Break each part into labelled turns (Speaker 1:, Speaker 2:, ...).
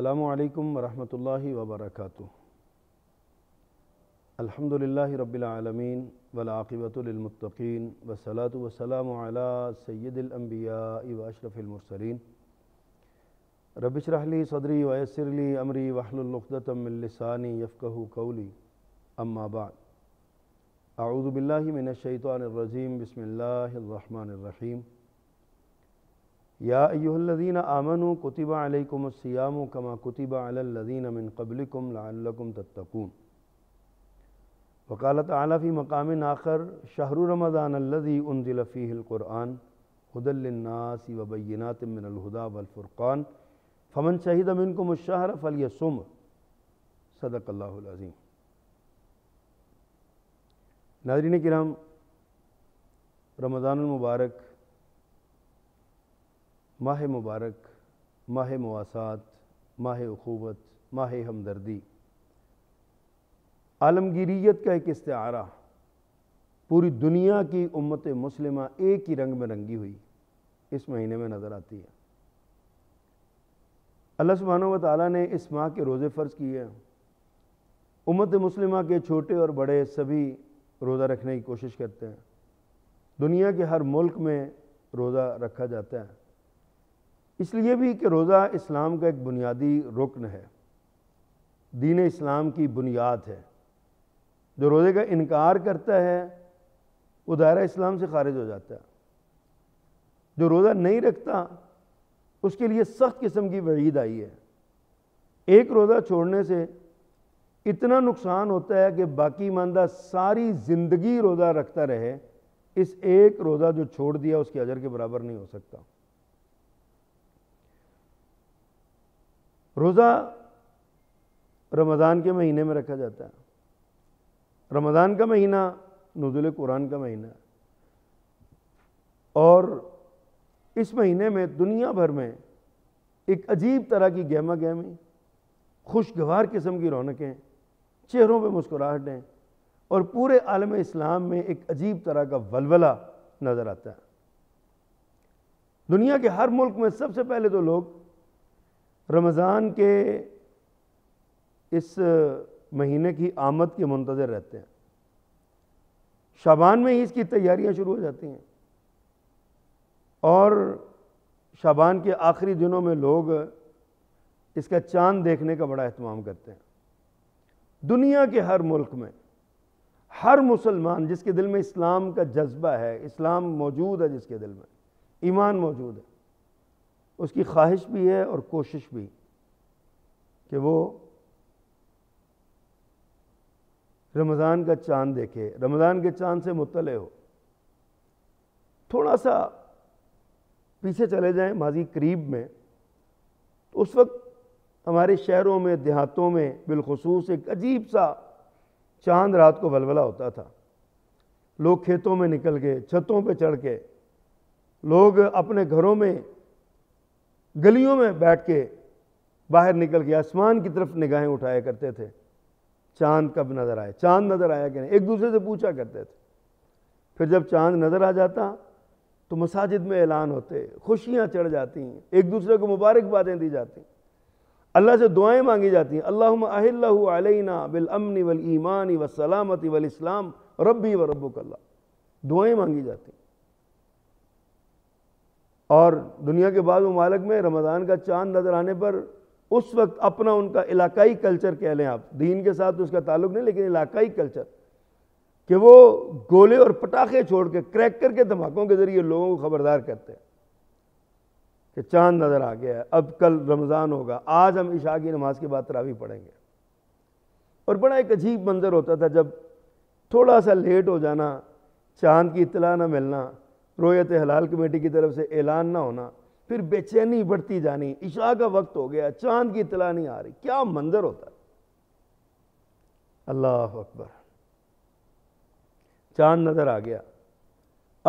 Speaker 1: अल्लाम वरहमल वबरक अलहमदिल्ला रबालमीन वलाक़िबतमतकीन वसलात वसलाम सैदलम्बिया वशरफ़िलमरसलिन रबिशरहली सदरी वयसरली अमरी वाहलतमिलसानी यफ़क़ कौली अम्माबाद आऊज़बिल्लिमिनशैतरजीम बसमीम यादीन आमनू कुतिबा अलकुमसियाम कमा कुतिबा अल्लदीन मिन कबलकुम लाकुम तत्तकून वकालत आलफी मकाम आखर शाहर रमज़ान उन दिलफ़ीक़ुरआन हदलनास वबैनात मिनलहुदा वलफ़ुरक़ान फ़मन शहीद अमिन को मुशाहर सदक सदक़ल्लाज़ीम नाजरीन कराम रमज़ानमबारक माह मुबारक माह मवासात माह अखूबत माह हमदर्दी आलमगीरीत का एक इस्तारा पूरी दुनिया की उम्मत मुस्लिमा एक ही रंग में रंगी हुई इस महीने में नज़र आती है अल्लाह सुबहान व ताली ने इस माह के रोज़े फ़र्ज़ किए हैं उम्मत मुस्लिमा के छोटे और बड़े सभी रोज़ा रखने की कोशिश करते हैं दुनिया के हर मुल्क में रोज़ा रखा जाता है इसलिए भी कि रोज़ा इस्लाम का एक बुनियादी रुकन है दीन इस्लाम की बुनियाद है जो रोज़े का इनकार करता है वो दायरा इस्लाम से खारिज हो जाता है जो रोज़ा नहीं रखता उसके लिए सख्त किस्म की वहीद आई है एक रोज़ा छोड़ने से इतना नुकसान होता है कि बाकी मानदा सारी ज़िंदगी रोज़ा रखता रहे इस एक रोज़ा जो छोड़ दिया उसके अजर के बराबर नहीं हो सकता रोज़ा रमज़ान के महीने में रखा जाता है रमज़ान का महीना नजुल कुरान का महीना और इस महीने में दुनिया भर में एक अजीब तरह की गहमा गहमी खुशगवार किस्म की रौनकें चेहरों पे मुस्कुराहटें और पूरे आलम इस्लाम में एक अजीब तरह का वलवला नज़र आता है दुनिया के हर मुल्क में सबसे पहले तो लोग रमज़ान के इस महीने की आमद के मंतज़र रहते हैं शाबान में ही इसकी तैयारियां शुरू हो जाती हैं और शाबान के आखिरी दिनों में लोग इसका चांद देखने का बड़ा अहतमाम करते हैं दुनिया के हर मुल्क में हर मुसलमान जिसके दिल में इस्लाम का जज्बा है इस्लाम मौजूद है जिसके दिल में ईमान मौजूद है उसकी ख्वाहिश भी है और कोशिश भी कि वो रमज़ान का चांद देखे रमज़ान के चांद से मुतले हो थोड़ा सा पीछे चले जाएं माजी करीब में तो उस वक्त हमारे शहरों में देहातों में बिलखसूस एक अजीब सा चांद रात को बलबला होता था लोग खेतों में निकल के छतों पे चढ़ के लोग अपने घरों में गलियों में बैठ के बाहर निकल के आसमान की तरफ निगाहें उठाया करते थे चांद कब नज़र आए चांद नज़र आया कि नहीं एक दूसरे से पूछा करते थे फिर जब चांद नज़र आ जाता तो मसाजिद में ऐलान होते खुशियाँ चढ़ जाती एक दूसरे को मुबारकबादें दी जाती अल्लाह से दुआएं मांगी जाती हैं अल्लाह अलैना बिल अमनी वल ईमानी व सलामती वल इस्लाम रबी व रब्बुक दुआएं मांगी जाती हैं और दुनिया के बाद ममालक में रमज़ान का चांद नज़र आने पर उस वक्त अपना उनका इलाकाई कल्चर कह लें आप दीन के साथ उसका ताल्लुक नहीं लेकिन इलाकाई कल्चर कि वो गोले और पटाखे छोड़ के क्रैक करके धमाकों के ज़रिए लोगों को खबरदार करते हैं कि चांद नज़र आ गया है अब कल रमज़ान होगा आज हम इशा की नमाज के बाद तरावी पढ़ेंगे और बड़ा एक अजीब मंज़र होता था जब थोड़ा सा लेट हो जाना चांद की इतला ना मिलना रोयत हलाल कमेटी की तरफ से ऐलान ना होना फिर बेचैनी बढ़ती जानी इशा का वक्त हो गया चांद की इतला नहीं आ रही क्या मंजर होता अल्लाह अकबर चांद नज़र आ गया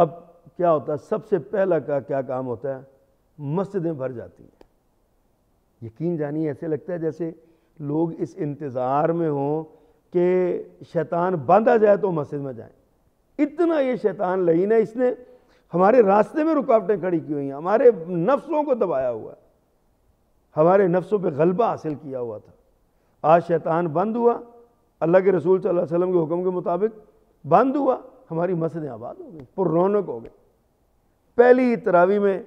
Speaker 1: अब क्या होता है सबसे पहला का क्या काम होता है मस्जिदें भर जाती हैं यकीन जानिए ऐसे लगता है जैसे लोग इस इंतज़ार में हों कि शैतान बांधा जाए तो मस्जिद में जाए इतना ये शैतान लही ना इसने हमारे रास्ते में रुकावटें खड़ी की हुई हैं हमारे नफ्सों को दबाया हुआ है हमारे नफ्सों पे गलबा हासिल किया हुआ था आज शैतान बंद हुआ अल्लाह के रसूल सल्लल्लाहु अलैहि वसल्लम के हुक्म के मुताबिक बंद हुआ हमारी मस्जिदें आबाद हो गई पुरौनक हो गई पहली तरावी में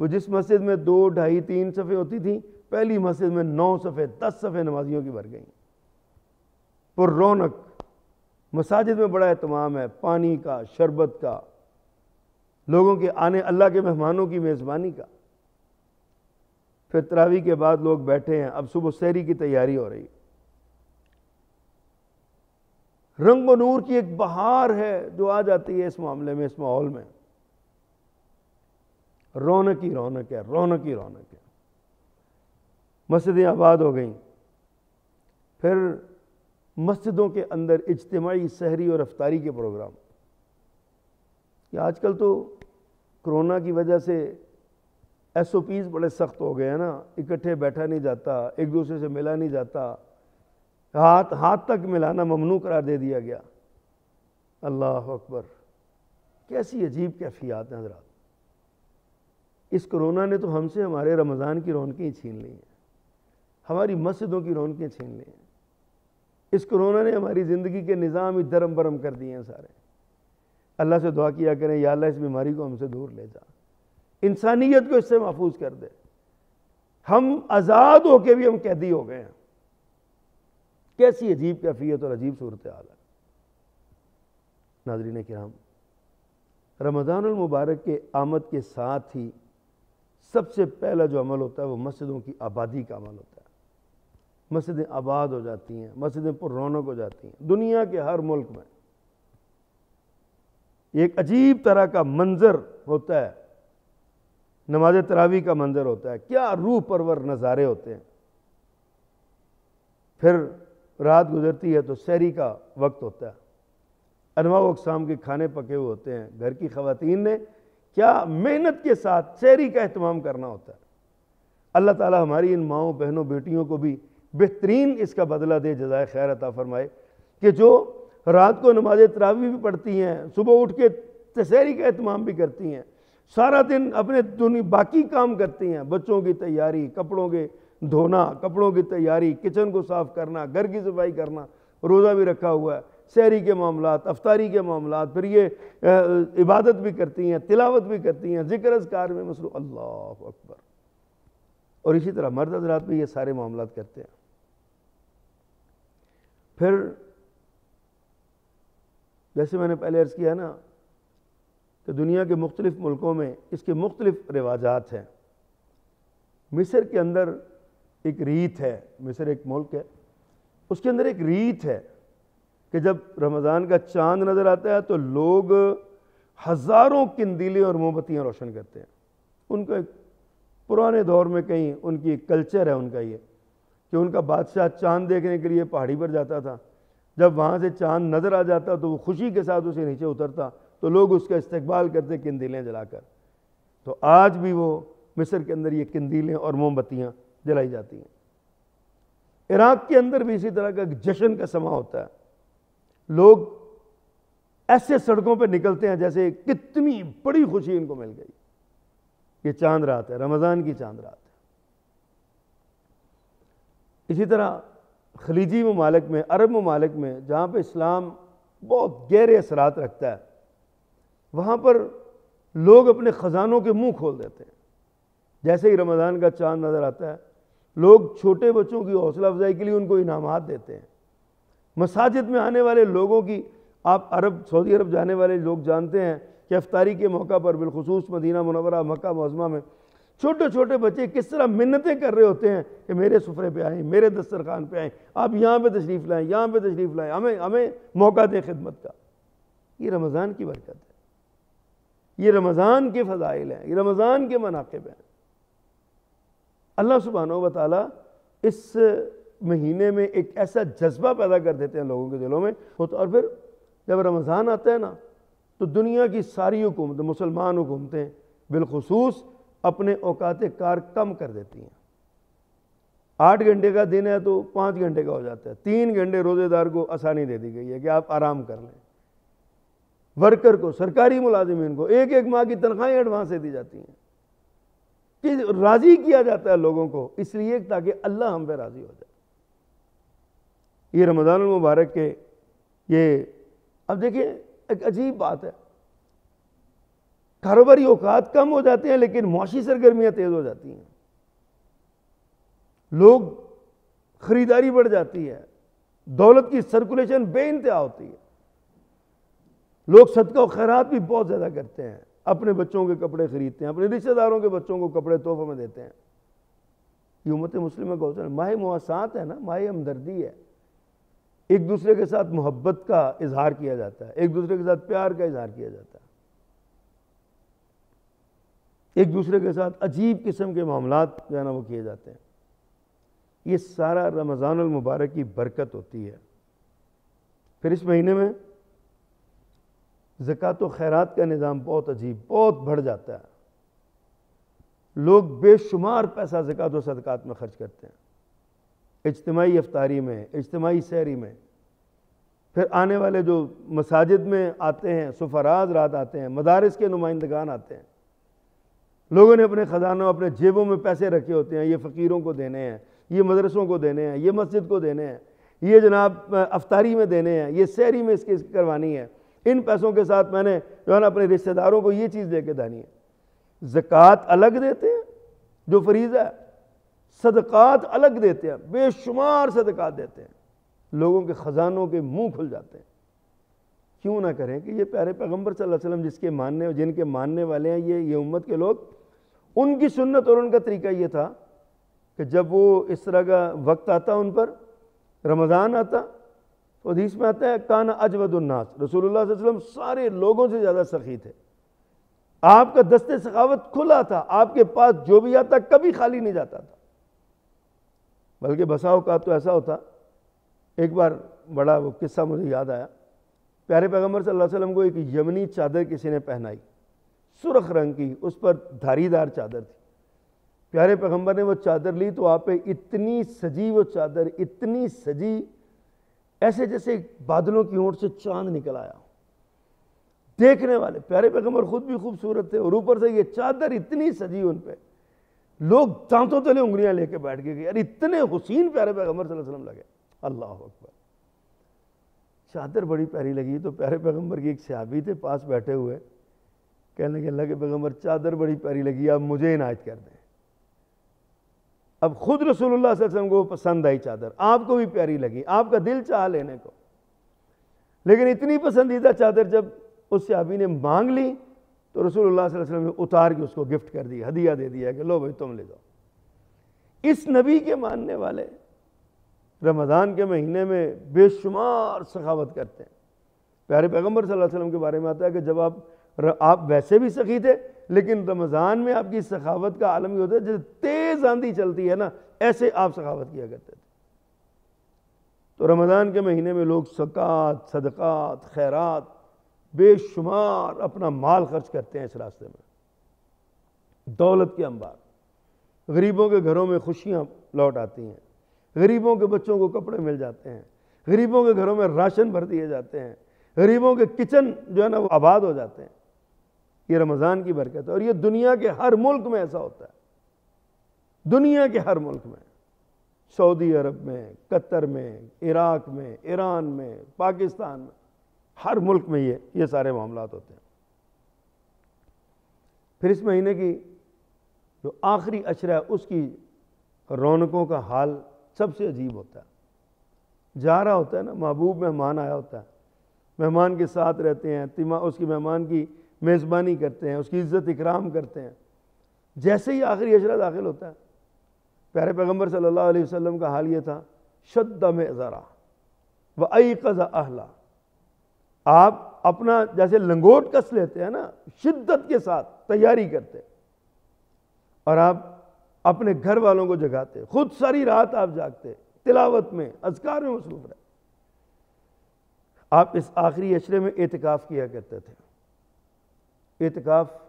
Speaker 1: वो जिस मस्जिद में दो ढाई तीन सफ़े होती थी पहली मस्जिद में नौ सफ़े दस सफ़े नमाजियों की भर गई पुरौनक मसाजिद में बड़ा अहतमाम है पानी का शरबत का लोगों के आने अल्लाह के मेहमानों की मेज़बानी का फिर तरावी के बाद लोग बैठे हैं अब सुबह शहरी की तैयारी हो रही रंग नूर की एक बहार है जो आ जाती है इस मामले में इस माहौल में रौनक ही रौनक है रौनक ही रौनक है मस्जिदें आबाद हो गई फिर मस्जिदों के अंदर इज्तमाही सहरी और अफ्तारी के प्रोग्राम आजकल तो कोरोना की वजह से एस ओ पीज़ बड़े सख्त हो गए हैं ना इकट्ठे बैठा नहीं जाता एक दूसरे से मिला नहीं जाता हाथ हाथ तक मिलाना ममनू करार दे दिया गया अल्लाह अकबर कैसी अजीब कैफियात हैं हजरात इस कोरोना ने तो हमसे हमारे रमज़ान की रौनकें छीन ली हैं हमारी मस्जिदों की रौनकें छीन ली हैं इस कोरोना ने हमारी ज़िंदगी के निज़ाम ही धर्म बरम कर दिए हैं सारे अल्लाह से दुआ किया करें या अल्लाह इस बीमारी को हमसे दूर ले जा इंसानियत को इससे महफूज कर दे हम आज़ाद होके भी हम कैदी हो गए हैं कैसी अजीब कैफियत और अजीब सूरत हाल है नाजरीन कराम रमज़ानमबारक के आमद के साथ ही सबसे पहला जो अमल होता है वो मस्जिदों की आबादी का अमल होता है मस्जिदें आबाद हो जाती हैं मस्जिदें पर रौनक हो जाती हैं दुनिया के हर मुल्क में एक अजीब तरह का मंज़र होता है नमाज तरावी का मंज़र होता है क्या रूह परवर नज़ारे होते हैं फिर रात गुजरती है तो शहरी का वक्त होता है अनवा अकसाम के खाने पके हुए होते हैं घर की खवतिन ने क्या मेहनत के साथ शहरी का अहतमाम करना होता है अल्लाह ताला हमारी इन माओ बहनों बेटियों को भी बेहतरीन इसका बदला दे जजाय खैर अता फरमाए कि जो रात को नमाज तरावी भी पढ़ती हैं सुबह उठ के तशहरी का अहतमाम भी करती हैं सारा दिन अपने दुनिया बाकी काम करती हैं बच्चों की तैयारी कपड़ों के धोना कपड़ों की तैयारी किचन को साफ़ करना घर की सफाई करना रोज़ा भी रखा हुआ है शहरी के मामला अफ्तारी के मामला फिर ये इबादत भी करती हैं तिलावत भी करती हैं जिक्र अजकार में मसलू अल्लाह अकबर और इसी तरह मर्द हजरात भी ये सारे मामला करते हैं फिर जैसे मैंने पहले अर्ज़ किया ना कि दुनिया के मुख्तलिफ़ मुल्कों में इसके मुख्तलिफ़ रिवाजात हैं मिस्र के अंदर एक रीत है मिस्र एक मुल्क है उसके अंदर एक रीत है कि जब रमज़ान का चांद नज़र आता है तो लोग हज़ारों किंदीलें और मोमबत्तियाँ रोशन करते हैं उनका एक पुराने दौर में कहीं उनकी एक कल्चर है उनका ये कि उनका बादशाह चांद देखने के लिए पहाड़ी पर जाता था जब वहाँ से चांद नज़र आ जाता तो वो खुशी के साथ उसे नीचे उतरता तो लोग उसका इस्तकबाल करते कंदीलें जलाकर तो आज भी वो मिस्र के अंदर ये कंदीलें और मोमबत्तियाँ जलाई जाती हैं इराक़ के अंदर भी इसी तरह का जश्न का समा होता है लोग ऐसे सड़कों पर निकलते हैं जैसे कितनी बड़ी खुशी इनको मिल गई ये चांद रात है रमज़ान की चांद रात है इसी तरह खलीजी ममालक में अरब ममालक में जहाँ पर इस्लाम बहुत गहरे असरात रखता है वहाँ पर लोग अपने ख़जानों के मुंह खोल देते हैं जैसे ही रमज़ान का चांद नज़र आता है लोग छोटे बच्चों की हौसला अफजाई के लिए उनको इनामात देते हैं मसाजिद में आने वाले लोगों की आप अरब सऊदी अरब जाने वाले लोग जानते हैं कि अफ्तारी के मौका पर बिलखसूस मदीना मनवरा मक्का मजमा में छोटे छोटे बच्चे किस तरह मिन्नतें कर रहे होते हैं कि मेरे सफ़रे पे आएँ मेरे दस्तरखान पे आएँ आप यहाँ पे तशरीफ़ लाएँ यहाँ पे तशरीफ़ लाएँ हमें हमें मौका दें खिदमत का ये रमज़ान की बरकत है ये रमज़ान के फ़जाइल हैं ये रमज़ान के मनाकब हैं अल्लाह सुबहान वाली इस महीने में एक ऐसा जज्बा पैदा कर देते हैं लोगों के दिलों में और फिर जब रमज़ान आता है ना तो दुनिया की सारी हुकूमतें मुसलमान हुकूमतें बिलखसूस अपने औकात कार कम कर देती हैं आठ घंटे का दिन है तो पाँच घंटे का हो जाता है तीन घंटे रोज़ेदार को आसानी दे दी गई है कि आप आराम कर लें वर्कर को सरकारी मुलाजमीन को एक एक माह की तनख्वाहें एडवांस दे दी जाती हैं कि राज़ी किया जाता है लोगों को इसलिए ताकि अल्लाह हम पे राज़ी हो जाए ये रमज़ान मुबारक के ये अब देखिए एक अजीब बात है कारोबारी औकात कम हो जाते हैं लेकिन मुशी सरगर्मियां तेज़ हो जाती हैं लोग ख़रीदारी बढ़ जाती है दौलत की सर्कुलेशन बे इंतहा होती है लोग सदका और खैरात भी बहुत ज़्यादा करते हैं अपने बच्चों के कपड़े खरीदते हैं अपने रिश्तेदारों के बच्चों को कपड़े तोहफे में देते हैं ये उम्मत मुस्लिम का हौसल माह मुआसात है ना माह हमदर्दी है एक दूसरे के साथ मोहब्बत का इजहार किया जाता है एक दूसरे के साथ प्यार का इजहार किया जाता है एक दूसरे के साथ अजीब किस्म के मामला जो है ना वो किए जाते हैं ये सारा रमज़ान मुबारक की बरकत होती है फिर इस महीने में ज़क़़त व खैरात का निज़ाम बहुत अजीब बहुत बढ़ जाता है लोग बेशुमार पैसा ज़क़़त व सदक़ात में ख़र्च करते हैं इज्तमाही अफ्तारी में इज्तमाही सैरी में फिर आने वाले जो मसाजिद में आते हैं सफराज रात आते हैं मदारस के नुमाइंदगान आते हैं लोगों ने अपने ख़जानों अपने जेबों में पैसे रखे होते हैं ये फ़कीरों को देने हैं ये मदरसों को देने हैं ये मस्जिद को देने हैं ये जनाब अफ्तारी में देने हैं ये सैरी में इसकी करवानी है इन पैसों के साथ मैंने जो है ना अपने रिश्तेदारों को ये चीज़ दे के दानी है ज़क़़त अलग देते हैं जो फरीज़ है सदक़ात अलग देते हैं बेशुमार सदक़ात देते हैं लोगों के ख़जानों के मुंह खुल जाते हैं क्यों ना करें कि ये प्यारे पैगम्बर वसल्लम जिसके मानने जिनके मानने वाले हैं ये ये उम्मत के लोग उनकी सुन्नत और उनका तरीका ये था कि जब वो इस तरह का वक्त आता उन पर रमज़ान आता तो हदीस में आता है कान अजवदुलनास रसूलुल्लाह वसल्लम सारे लोगों से ज़्यादा सखी थे आपका दस्ते सखावत खुला था आपके पास जो भी आता कभी खाली नहीं जाता था बल्कि बसा का तो ऐसा होता एक बार बड़ा वो किस्सा मुझे याद आया प्यारे पैगम्बर सल्लल्लाहु अलैहि वसल्लम को एक यमनी चादर किसी ने पहनाई सुरख रंग की उस पर धारीदार चादर थी प्यारे पैगंबर ने वो चादर ली तो आप पे इतनी सजी वो चादर इतनी सजी ऐसे जैसे बादलों की ओर से चांद निकल आया देखने वाले प्यारे पैगंबर खुद भी खूबसूरत थे और ऊपर से ये चादर इतनी सजी उन पर लोग दांतों तले उंगलियां लेके बैठ गए यार इतने हुसीन प्यारे पैगंबर वसल्लम लगे अल्लाह अकबर चादर बड़ी प्यारी लगी तो प्यारे पैगंबर की एक सहाबी थे पास बैठे हुए कहने के लगे पैगम्बर चादर बड़ी प्यारी लगी आप मुझे इनायत कर दें अब खुद रसूलुल्लाह वसल्लम को पसंद आई चादर आपको भी प्यारी लगी आपका दिल चाह लेने को लेकिन इतनी पसंदीदा चादर जब उस सहाबी ने मांग ली तो रसूलुल्लाह वसल्लम ने उतार के उसको गिफ्ट कर दिया हदिया दे दिया कि लो भाई तुम ले जाओ इस नबी के मानने वाले रमज़ान के महीने में बेशुमार सखावत करते हैं प्यारे पैगम्बर सल्लल्लाहु अलैहि वसल्लम के बारे में आता है कि जब आप आप वैसे भी सखी थे लेकिन रमज़ान में आपकी सखावत का आलम ये होता है जैसे तेज़ आंधी चलती है ना ऐसे आप सखावत किया करते थे तो रमज़ान के महीने में लोग सकात सदक़ात खैरात बेशुमार अपना माल खर्च करते हैं इस रास्ते में दौलत के अंबार गरीबों के घरों में खुशियाँ लौट आती हैं गरीबों के बच्चों को कपड़े मिल जाते हैं गरीबों के घरों में राशन भर दिए जाते हैं गरीबों के किचन जो है ना वो आबाद हो जाते हैं ये रमज़ान की बरकत है और ये दुनिया के हर मुल्क में ऐसा होता है दुनिया के हर मुल्क में सऊदी अरब में कतर में इराक में ईरान में पाकिस्तान में हर मुल्क में ये ये सारे मामला होते हैं फिर इस महीने की जो आखिरी अशरा है उसकी रौनकों का हाल सबसे अजीब होता है जा रहा होता है ना महबूब मेहमान आया होता है मेहमान के साथ रहते हैं तिमा उसकी मेहमान की मेज़बानी करते हैं उसकी इज़्ज़त इकराम करते हैं जैसे ही आखिरी अशरा दाखिल होता है प्यारे पैगम्बर सल्लल्लाहु अलैहि वसल्लम का हाल ये था शद्द में ज़रा व कज़ा अहला आप अपना जैसे लंगोट कस लेते हैं ना शिद्दत के साथ तैयारी करते और आप अपने घर वालों को जगाते खुद सारी रात आप जागते तिलावत में अजकार में मसरूफ रहे आप इस आखिरी अशरे में एहतिकाफ़ किया करते थे एतकाफ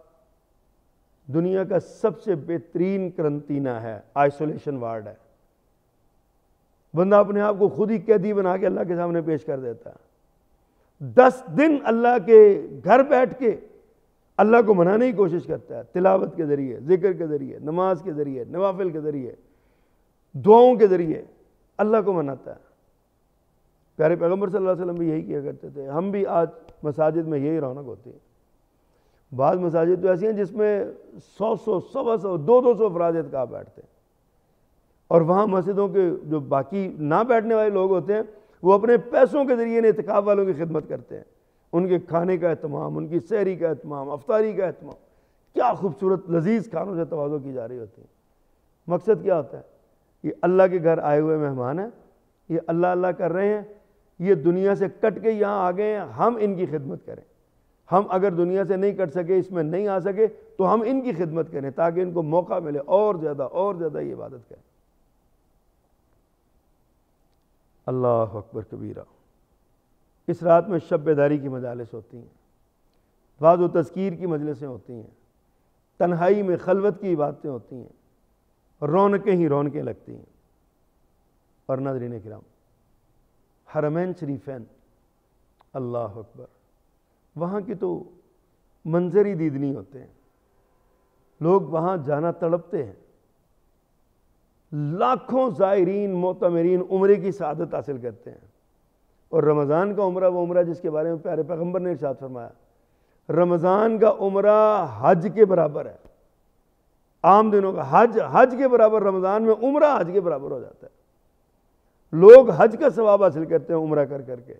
Speaker 1: दुनिया का सबसे बेहतरीन करंतीना है आइसोलेशन वार्ड है बंदा अपने आप को खुद ही कैदी बना के अल्लाह के सामने पेश कर देता है दस दिन अल्लाह के घर बैठ के अल्लाह को मनाने की कोशिश करता है तिलावत के ज़रिए जिक्र के ज़रिए नमाज के ज़रिए नवाफिल के ज़रिए दुआओं के ज़रिए अल्लाह को मनाता है प्यारे पैगम्बर सल्लल्लाहु अलैहि वसल्लम भी यही किया करते थे हम भी आज मसाजिद में यही रौनक होती है बाद मसाजिद तो ऐसी हैं जिसमें सौ सौ सवा सौ दो दो सौ अफराज इतका बैठते हैं और वहाँ मस्जिदों के जो बाकी ना बैठने वाले लोग होते हैं वो अपने पैसों के ज़रिए इतकाब वालों की खिदमत करते हैं उनके खाने का अहतमाम उनकी सैरी का अहतमाम अफ्तारी का अहतमाम क्या खूबसूरत लजीज खानों से तोज़ो की जा रही होती है मकसद क्या होता है ये अल्लाह के घर आए हुए मेहमान हैं ये अल्लाह अल्लाह कर रहे हैं ये दुनिया से कट के यहाँ आ गए हैं हम इनकी खिदमत करें हम अगर दुनिया से नहीं कट सके इसमें नहीं आ सके तो हम इनकी खिदमत करें ताकि इनको मौका मिले और ज़्यादा और ज़्यादा ये इबादत करें अल्लाह अकबर कबीरा इस रात में शब बेदारी की मजालस होती हैं वाज तस्कीर की मजलसें होती हैं तन्हाई में खलवत की इबादतें होती हैं रौनकें ही रौनकें लगती हैं और नाजरीन कराम हरमैन शरीफैन अल्लाह अकबर वहाँ के तो मंजर ही दीदनी होते हैं लोग वहाँ जाना तड़पते हैं लाखों ज़ायरीन मोतमरीन उम्र की शादत हासिल करते हैं और रमज़ान का उम्र वो उम्र जिसके बारे में प्यारे पैगम्बर ने इर्शाद फरमाया रमज़ान का उम्र हज के बराबर है आम दिनों का हज हज के बराबर रमज़ान में उम्र हज के बराबर हो जाता है लोग हज का सवाब हासिल करते हैं उम्र कर करके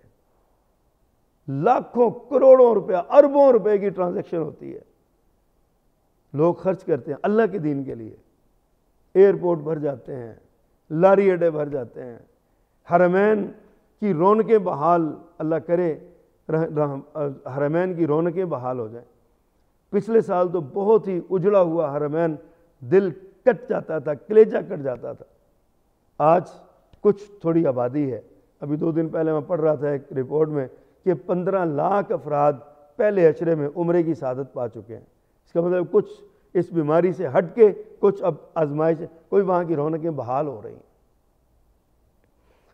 Speaker 1: लाखों करोड़ों रुपया अरबों रुपए की ट्रांजैक्शन होती है लोग खर्च करते हैं अल्लाह के दीन के लिए एयरपोर्ट भर जाते हैं लारी अड्डे भर जाते हैं हरमैन की रौनकें बहाल अल्लाह करे हरमैन की रौनकें बहाल हो जाएं पिछले साल तो बहुत ही उजड़ा हुआ हरमैन दिल कट जाता था कलेजा कट जाता था आज कुछ थोड़ी आबादी है अभी दो दिन पहले मैं पढ़ रहा था एक रिपोर्ट में कि पंद्रह लाख अफराद पहले अशरे में उम्र की शादत पा चुके हैं इसका मतलब कुछ इस बीमारी से हट के कुछ अब आजमाइश कोई वहाँ की रौनकें बहाल हो रही हैं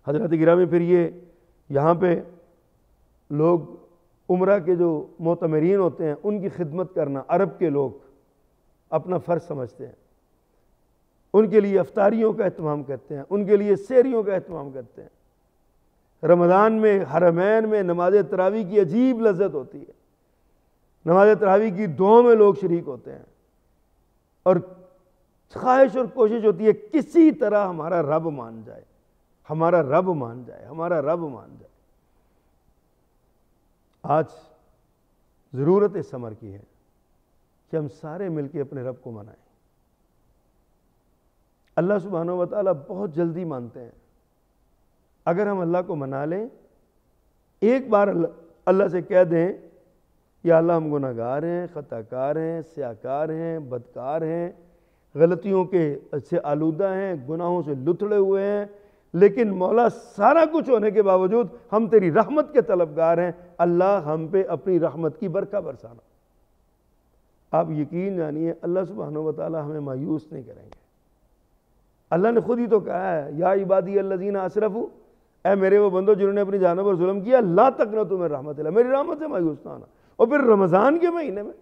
Speaker 1: हजरत गिरा में फिर ये यहाँ पे लोग उम्र के जो मोतमरीन होते हैं उनकी खिदमत करना अरब के लोग अपना फ़र्ज समझते हैं उनके लिए अफतारियों का अहतमाम करते हैं उनके लिए सैरियों का अहतमाम करते हैं रमज़ान में हरमैन में नमाज तरावी की अजीब लज्जत होती है नमाज तरावी की दुआ में लोग शरीक होते हैं और ख्वाहिश और कोशिश होती है किसी तरह हमारा रब मान जाए हमारा रब मान जाए हमारा रब मान जाए आज ज़रूरत इस समर की है कि हम सारे मिलके अपने रब को मनाएं अल्लाह सुबहाना वाली बहुत जल्दी मानते हैं अगर हम अल्लाह को मना लें एक बार अल्लाह से कह दें कि अल्लाह हम गुनागार हैं ख़ताकार हैं स्याकार हैं बदकार हैं गलतियों के से आलूदा हैं गुनाहों से लुथड़े हुए हैं लेकिन मौला सारा कुछ होने के बावजूद हम तेरी रहमत के तलबगार हैं अल्लाह हम पे अपनी रहमत की बरखा बरसाना आप यकीन जानिए अल्लाह सुबहान वाली हमें मायूस नहीं करेंगे अल्लाह ने खुद ही तो कहा है या इबादी अशरफ आशरफ़ू ए मेरे वो बंदो जिन्होंने अपनी जानों पर जुलम किया ला तक न तुम्हें रहमत ला मेरी रहमत से मायूस ना आना और फिर रमज़ान के महीने में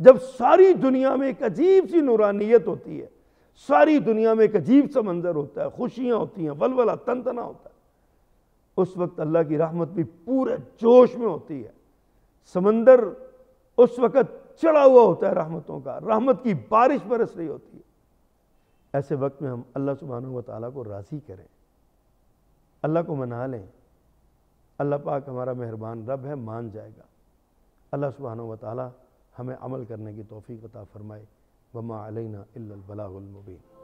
Speaker 1: जब सारी दुनिया में एक अजीब सी नूरानियत होती है सारी दुनिया में एक अजीब सा मंजर होता है खुशियाँ होती हैं वलवला तनतना होता है उस वक्त अल्लाह की रहमत भी पूरे जोश में होती है समंदर उस वक्त चढ़ा हुआ होता है रहमतों का रहमत की बारिश बरस रही होती है ऐसे वक्त में हम अल्लाह सुबहान वाली को राज़ी करें अल्लाह को मना लें अल्लाह पाक हमारा मेहरबान रब है मान जाएगा अल्लाह सुबहान वाली हमें अमल करने की तोफ़ी अता फ़रमाए वमा अलैना इल्लल बलागुल मुबीन